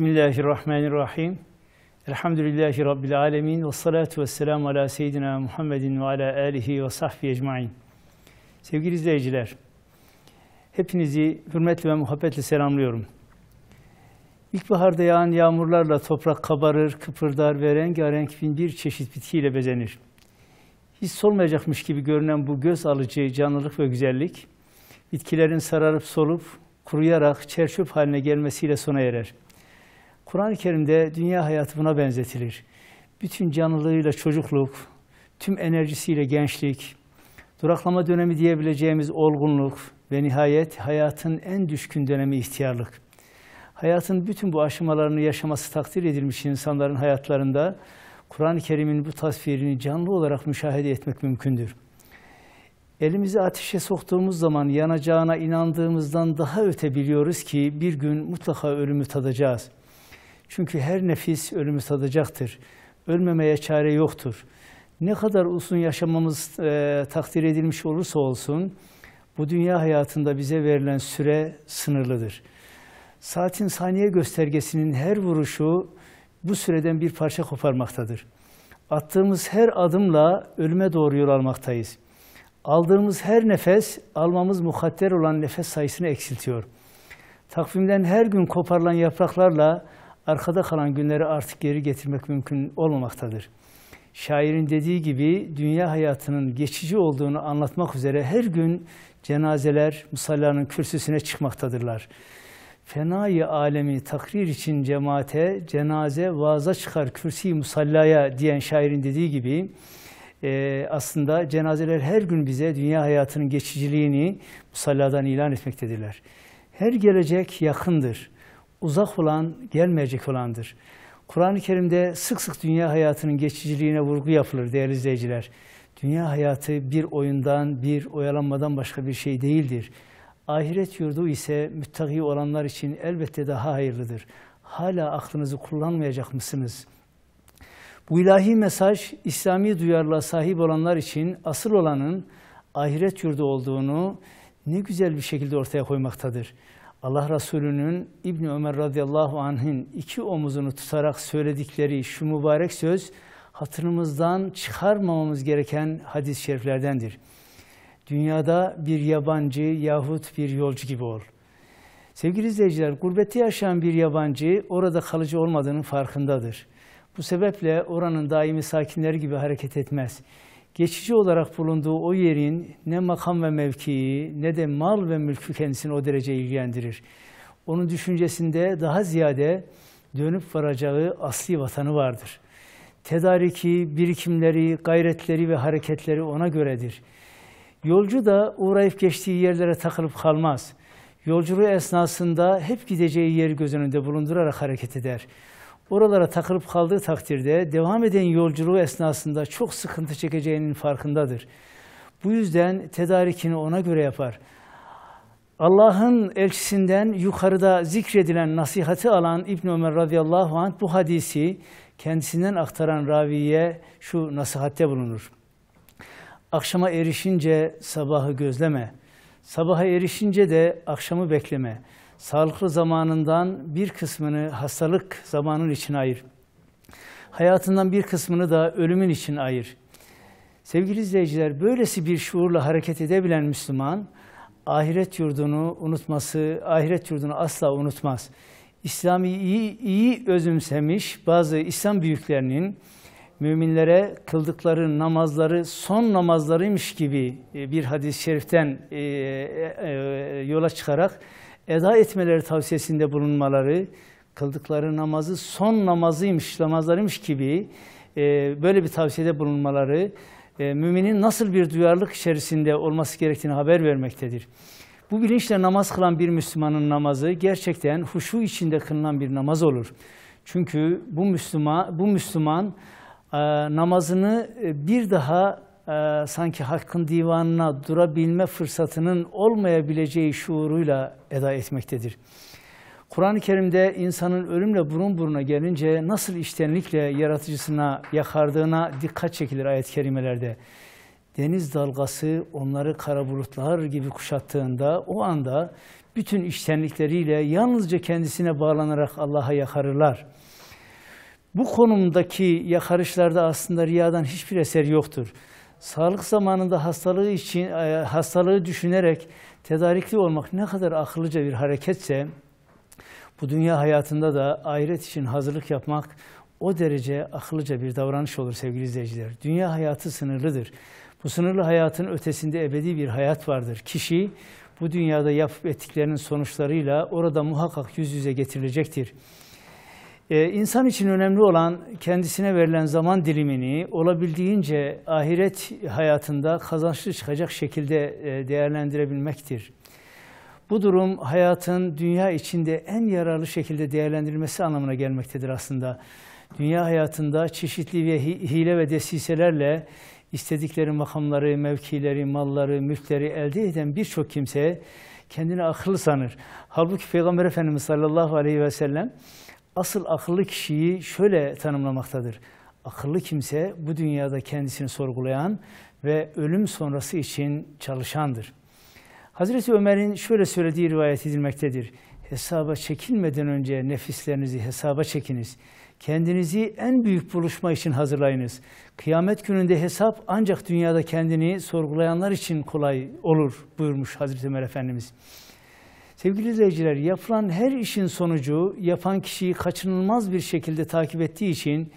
Bismillahirrahmanirrahim. Elhamdülillahi Rabbil alemin. Ve salatu ve selamu ala seyyidina Muhammedin ve ala alihi ve sahbihi ecmain. Sevgili izleyiciler, hepinizi hürmetle ve muhabbetle selamlıyorum. İlkbaharda yağan yağmurlarla toprak kabarır, kıpırdar ve rengarenk bin bir çeşit bitkiyle bezenir. Hiç solmayacakmış gibi görünen bu göz alıcı canlılık ve güzellik, bitkilerin sararıp solup, kuruyarak çerçöp haline gelmesiyle sona erer.'' Kur'an-ı Kerim'de dünya hayatı buna benzetilir. Bütün canlılığıyla çocukluk, tüm enerjisiyle gençlik, duraklama dönemi diyebileceğimiz olgunluk ve nihayet hayatın en düşkün dönemi ihtiyarlık. Hayatın bütün bu aşamalarını yaşaması takdir edilmiş insanların hayatlarında Kur'an-ı Kerim'in bu tasvirini canlı olarak müşahede etmek mümkündür. Elimizi ateşe soktuğumuz zaman yanacağına inandığımızdan daha öte biliyoruz ki bir gün mutlaka ölümü tadacağız.'' Çünkü her nefis ölümü tadacaktır. Ölmemeye çare yoktur. Ne kadar uzun yaşamamız e, takdir edilmiş olursa olsun, bu dünya hayatında bize verilen süre sınırlıdır. Saatin saniye göstergesinin her vuruşu bu süreden bir parça koparmaktadır. Attığımız her adımla ölüme doğru yol almaktayız. Aldığımız her nefes, almamız mukadder olan nefes sayısını eksiltiyor. Takvimden her gün koparılan yapraklarla arkada kalan günleri artık geri getirmek mümkün olmamaktadır. Şairin dediği gibi dünya hayatının geçici olduğunu anlatmak üzere her gün cenazeler musallanın kürsüsüne çıkmaktadırlar. Fenayı alemi takrir için cemaate, cenaze vaaza çıkar kürsi musallaya diyen şairin dediği gibi e, aslında cenazeler her gün bize dünya hayatının geçiciliğini musalladan ilan etmektedirler. Her gelecek yakındır uzak olan, gelmeyecek olandır. Kur'an-ı Kerim'de sık sık dünya hayatının geçiciliğine vurgu yapılır değerli izleyiciler. Dünya hayatı bir oyundan, bir oyalanmadan başka bir şey değildir. Ahiret yurdu ise müttaki olanlar için elbette daha hayırlıdır. Hala aklınızı kullanmayacak mısınız? Bu ilahi mesaj İslami duyarlılığa sahip olanlar için asıl olanın ahiret yurdu olduğunu ne güzel bir şekilde ortaya koymaktadır. Allah Resulü'nün İbni Ömer radıyallahu anh'ın iki omuzunu tutarak söyledikleri şu mübarek söz hatırımızdan çıkarmamamız gereken hadis-i şeriflerdendir. Dünyada bir yabancı yahut bir yolcu gibi ol. Sevgili izleyiciler, gurbette yaşayan bir yabancı orada kalıcı olmadığının farkındadır. Bu sebeple oranın daimi sakinleri gibi hareket etmez geçici olarak bulunduğu o yerin ne makam ve mevkii ne de mal ve mülkü kendisini o derece ilgilendirir. Onun düşüncesinde daha ziyade dönüp varacağı asli vatanı vardır. Tedariki, birikimleri, gayretleri ve hareketleri ona göredir. Yolcu da uğrayıp geçtiği yerlere takılıp kalmaz. Yolculuğu esnasında hep gideceği yeri göz önünde bulundurarak hareket eder oralara takılıp kaldığı takdirde devam eden yolculuğu esnasında çok sıkıntı çekeceğinin farkındadır. Bu yüzden tedarikini ona göre yapar. Allah'ın elçisinden yukarıda zikredilen nasihati alan İbn Ömer radıyallahu anh bu hadisi kendisinden aktaran raviye şu nasihatte bulunur. Akşama erişince sabahı gözleme. Sabaha erişince de akşamı bekleme sağlıklı zamanından bir kısmını hastalık zamanın için ayır. Hayatından bir kısmını da ölümün için ayır. Sevgili izleyiciler, böylesi bir şuurla hareket edebilen Müslüman, ahiret yurdunu unutması, ahiret yurdunu asla unutmaz. İslam'ı iyi, iyi özümsemiş bazı İslam büyüklerinin müminlere kıldıkları namazları son namazlarıymış gibi e, bir hadis-i şeriften e, e, yola çıkarak eda etmeleri tavsiyesinde bulunmaları, kıldıkları namazı son namazıymış, namazlarıymış gibi e, böyle bir tavsiyede bulunmaları, e, müminin nasıl bir duyarlılık içerisinde olması gerektiğini haber vermektedir. Bu bilinçle namaz kılan bir Müslümanın namazı gerçekten huşu içinde kılınan bir namaz olur. Çünkü bu Müslüman, bu Müslüman e, namazını e, bir daha e, sanki hakkın divanına durabilme fırsatının olmayabileceği şuuruyla eda etmektedir. Kur'an-ı Kerim'de insanın ölümle burun buruna gelince nasıl iştenlikle yaratıcısına yakardığına dikkat çekilir ayet-i kerimelerde. Deniz dalgası onları kara bulutlar gibi kuşattığında o anda bütün iştenlikleriyle yalnızca kendisine bağlanarak Allah'a yakarırlar. Bu konumdaki yakarışlarda aslında riyadan hiçbir eser yoktur sağlık zamanında hastalığı için e, hastalığı düşünerek tedarikli olmak ne kadar akıllıca bir hareketse bu dünya hayatında da ahiret için hazırlık yapmak o derece akıllıca bir davranış olur sevgili izleyiciler. Dünya hayatı sınırlıdır. Bu sınırlı hayatın ötesinde ebedi bir hayat vardır. Kişi bu dünyada yapıp ettiklerinin sonuçlarıyla orada muhakkak yüz yüze getirilecektir. Ee, insan için önemli olan kendisine verilen zaman dilimini olabildiğince ahiret hayatında kazançlı çıkacak şekilde e, değerlendirebilmektir. Bu durum hayatın dünya içinde en yararlı şekilde değerlendirilmesi anlamına gelmektedir aslında. Dünya hayatında çeşitli ve hile ve desiselerle istedikleri makamları, mevkileri, malları, mülkleri elde eden birçok kimse kendini akıllı sanır. Halbuki Peygamber Efendimiz sallallahu aleyhi ve sellem asıl akıllı kişiyi şöyle tanımlamaktadır. Akıllı kimse bu dünyada kendisini sorgulayan ve ölüm sonrası için çalışandır. Hazreti Ömer'in şöyle söylediği rivayet edilmektedir. Hesaba çekilmeden önce nefislerinizi hesaba çekiniz. Kendinizi en büyük buluşma için hazırlayınız. Kıyamet gününde hesap ancak dünyada kendini sorgulayanlar için kolay olur buyurmuş Hazreti Ömer Efendimiz. Sevgili izleyiciler, yapılan her işin sonucu yapan kişiyi kaçınılmaz bir şekilde takip ettiği için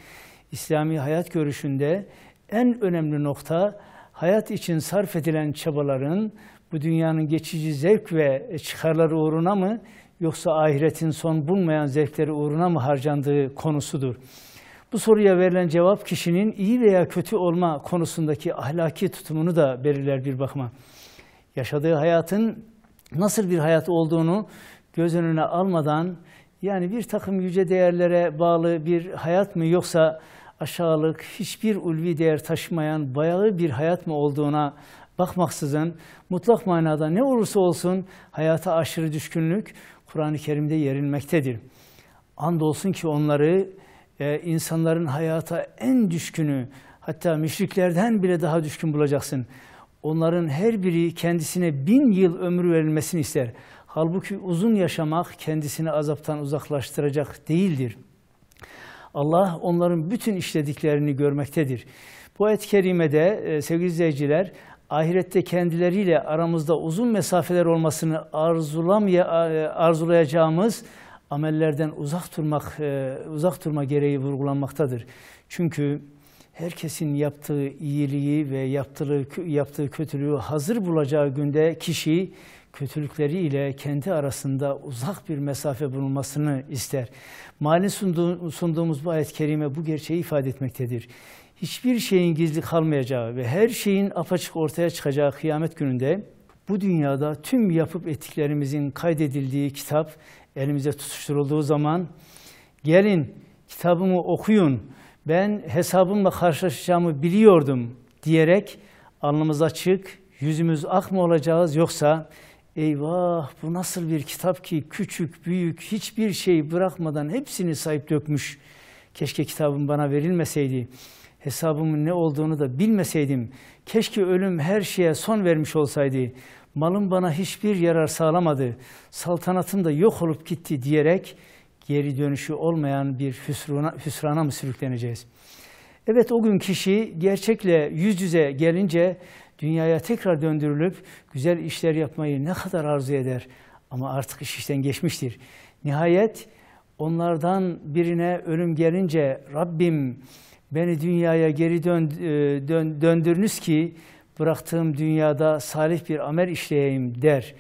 İslami hayat görüşünde en önemli nokta hayat için sarf edilen çabaların bu dünyanın geçici zevk ve çıkarları uğruna mı yoksa ahiretin son bulmayan zevkleri uğruna mı harcandığı konusudur. Bu soruya verilen cevap kişinin iyi veya kötü olma konusundaki ahlaki tutumunu da belirler bir bakma. Yaşadığı hayatın nasıl bir hayat olduğunu göz önüne almadan yani bir takım yüce değerlere bağlı bir hayat mı yoksa aşağılık, hiçbir ulvi değer taşımayan bayağı bir hayat mı olduğuna bakmaksızın mutlak manada ne olursa olsun hayata aşırı düşkünlük Kur'an-ı Kerim'de yerinmektedir. Andolsun ki onları e, insanların hayata en düşkünü hatta müşriklerden bile daha düşkün bulacaksın. Onların her biri kendisine bin yıl ömür verilmesini ister. Halbuki uzun yaşamak kendisini azaptan uzaklaştıracak değildir. Allah onların bütün işlediklerini görmektedir. Bu ayet-i kerimede e, sevgili izleyiciler ahirette kendileriyle aramızda uzun mesafeler olmasını arzulamaya e, arzulayacağımız amellerden uzak durmak e, uzak durma gereği vurgulanmaktadır. Çünkü herkesin yaptığı iyiliği ve yaptığı, yaptığı kötülüğü hazır bulacağı günde kişi kötülükleriyle kendi arasında uzak bir mesafe bulunmasını ister. Mali sunduğumuz bu ayet-i kerime bu gerçeği ifade etmektedir. Hiçbir şeyin gizli kalmayacağı ve her şeyin apaçık ortaya çıkacağı kıyamet gününde bu dünyada tüm yapıp ettiklerimizin kaydedildiği kitap elimize tutuşturulduğu zaman gelin kitabımı okuyun.'' ben hesabımla karşılaşacağımı biliyordum diyerek alnımız açık, yüzümüz ak mı olacağız yoksa eyvah bu nasıl bir kitap ki küçük, büyük hiçbir şey bırakmadan hepsini sahip dökmüş. Keşke kitabım bana verilmeseydi. Hesabımın ne olduğunu da bilmeseydim. Keşke ölüm her şeye son vermiş olsaydı. Malım bana hiçbir yarar sağlamadı. Saltanatım da yok olup gitti diyerek geri dönüşü olmayan bir hüsrana, hüsrana mı sürükleneceğiz? Evet o gün kişi gerçekle yüz yüze gelince dünyaya tekrar döndürülüp güzel işler yapmayı ne kadar arzu eder ama artık iş işten geçmiştir. Nihayet onlardan birine ölüm gelince Rabbim beni dünyaya geri dön, e, dön, döndürünüz ki bıraktığım dünyada salih bir amel işleyeyim der.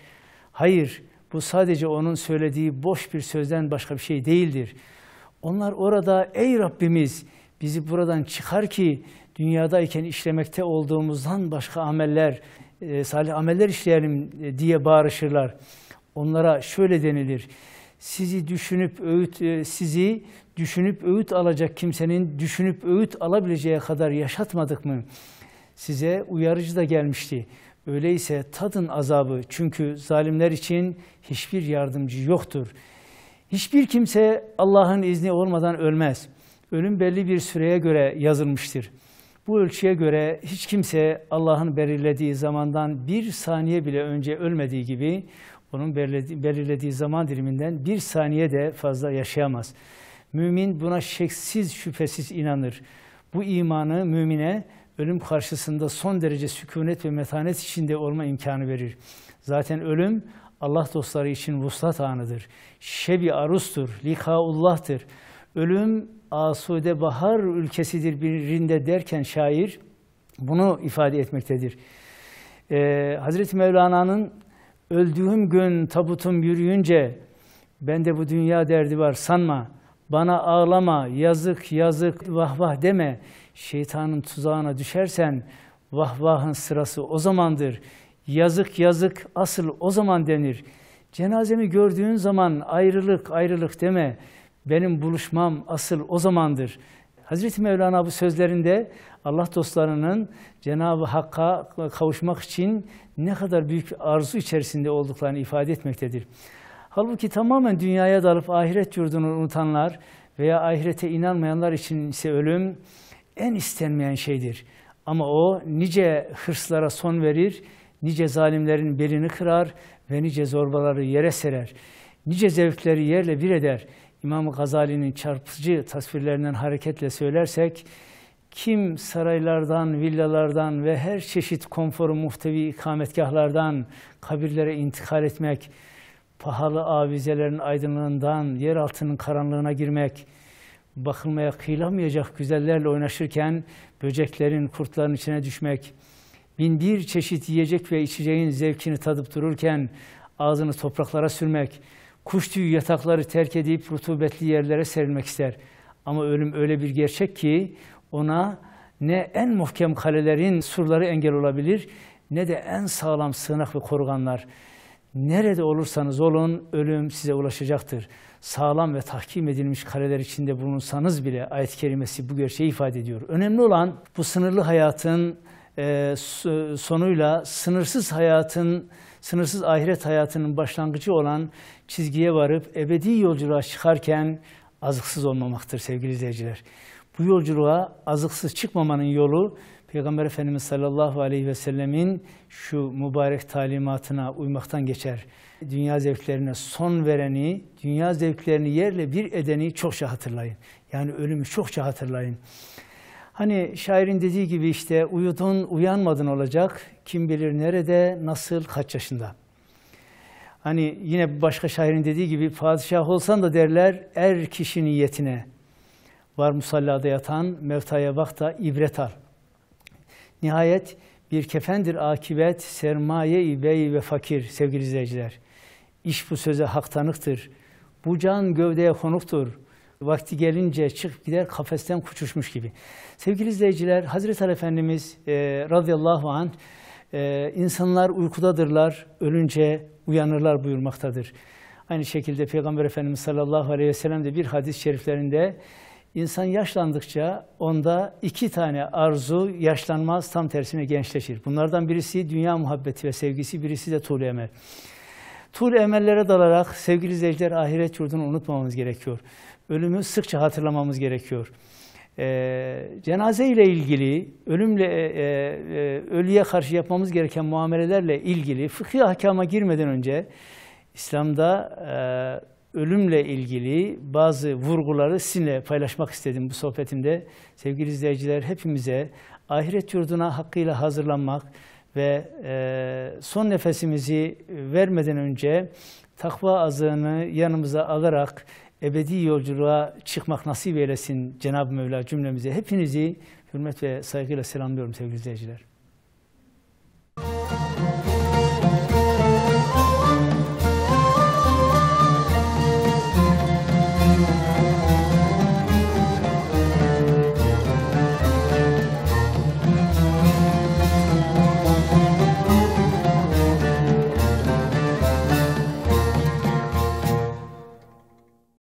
Hayır, bu sadece onun söylediği boş bir sözden başka bir şey değildir. Onlar orada ey Rabbimiz bizi buradan çıkar ki dünyadayken işlemekte olduğumuzdan başka ameller, e, salih ameller işleyelim e, diye bağırışırlar. Onlara şöyle denilir. Sizi düşünüp öğüt e, sizi düşünüp öğüt alacak kimsenin düşünüp öğüt alabileceği kadar yaşatmadık mı? Size uyarıcı da gelmişti. Öyleyse tadın azabı çünkü zalimler için hiçbir yardımcı yoktur. Hiçbir kimse Allah'ın izni olmadan ölmez. Ölüm belli bir süreye göre yazılmıştır. Bu ölçüye göre hiç kimse Allah'ın belirlediği zamandan bir saniye bile önce ölmediği gibi onun belirlediği zaman diliminden bir saniye de fazla yaşayamaz. Mümin buna şeksiz şüphesiz inanır. Bu imanı mümine ölüm karşısında son derece sükunet ve metanet içinde olma imkanı verir. Zaten ölüm Allah dostları için vuslat anıdır. Şebi arustur, likaullah'tır. Ölüm asude bahar ülkesidir birinde derken şair bunu ifade etmektedir. Ee, Hazreti Mevlana'nın öldüğüm gün tabutum yürüyünce ben de bu dünya derdi var sanma.'' Bana ağlama, yazık yazık, vah vah deme. Şeytanın tuzağına düşersen vah vahın sırası o zamandır. Yazık yazık asıl o zaman denir. Cenazemi gördüğün zaman ayrılık ayrılık deme. Benim buluşmam asıl o zamandır. Hazreti Mevlana bu sözlerinde Allah dostlarının Cenab-ı Hakk'a kavuşmak için ne kadar büyük arzu içerisinde olduklarını ifade etmektedir. Halbuki tamamen dünyaya dalıp ahiret yurdunu unutanlar veya ahirete inanmayanlar için ise ölüm en istenmeyen şeydir. Ama o nice hırslara son verir, nice zalimlerin belini kırar ve nice zorbaları yere serer. Nice zevkleri yerle bir eder. İmam Gazali'nin çarpıcı tasvirlerinden hareketle söylersek, kim saraylardan, villalardan ve her çeşit konforu muhtevi ikametgahlardan kabirlere intikal etmek, pahalı avizelerin aydınlığından yer altının karanlığına girmek, bakılmaya kıyılamayacak güzellerle oynaşırken böceklerin, kurtların içine düşmek, bin bir çeşit yiyecek ve içeceğin zevkini tadıp dururken ağzını topraklara sürmek, kuş tüyü yatakları terk edip rutubetli yerlere serilmek ister. Ama ölüm öyle bir gerçek ki ona ne en muhkem kalelerin surları engel olabilir ne de en sağlam sığınak ve koruganlar. Nerede olursanız olun ölüm size ulaşacaktır. Sağlam ve tahkim edilmiş kareler içinde bulunsanız bile ayet-i kerimesi bu gerçeği ifade ediyor. Önemli olan bu sınırlı hayatın e, sonuyla sınırsız hayatın, sınırsız ahiret hayatının başlangıcı olan çizgiye varıp ebedi yolculuğa çıkarken azıksız olmamaktır sevgili izleyiciler. Bu yolculuğa azıksız çıkmamanın yolu Peygamber Efendimiz sallallahu aleyhi ve sellemin şu mübarek talimatına uymaktan geçer. Dünya zevklerine son vereni, dünya zevklerini yerle bir edeni çokça hatırlayın. Yani ölümü çokça hatırlayın. Hani şairin dediği gibi işte uyudun uyanmadın olacak. Kim bilir nerede, nasıl, kaç yaşında. Hani yine başka şairin dediği gibi padişah olsan da derler er kişi niyetine. Var musallada yatan, mevtaya bak da ibret al. Nihayet bir kefendir akibet, sermaye-i bey ve fakir sevgili izleyiciler. İş bu söze hak tanıktır. Bu can gövdeye konuktur. Vakti gelince çık gider kafesten kuçuşmuş gibi. Sevgili izleyiciler, Hazreti Ali Efendimiz e, radıyallahu anh e, insanlar uykudadırlar, ölünce uyanırlar buyurmaktadır. Aynı şekilde Peygamber Efendimiz sallallahu aleyhi ve sellem de bir hadis-i şeriflerinde İnsan yaşlandıkça onda iki tane arzu yaşlanmaz, tam tersine gençleşir. Bunlardan birisi dünya muhabbeti ve sevgisi, birisi de tuğlu emel. Tuğlu emellere dalarak sevgili izleyiciler ahiret yurdunu unutmamamız gerekiyor. Ölümü sıkça hatırlamamız gerekiyor. Ee, cenaze ile ilgili, ölümle, e, e, e ölüye karşı yapmamız gereken muamelelerle ilgili fıkhi hakama girmeden önce İslam'da e, ölümle ilgili bazı vurguları sizinle paylaşmak istedim bu sohbetimde. Sevgili izleyiciler hepimize ahiret yurduna hakkıyla hazırlanmak ve e, son nefesimizi vermeden önce takva azığını yanımıza alarak ebedi yolculuğa çıkmak nasip eylesin Cenab-ı Mevla cümlemize. Hepinizi hürmet ve saygıyla selamlıyorum sevgili izleyiciler.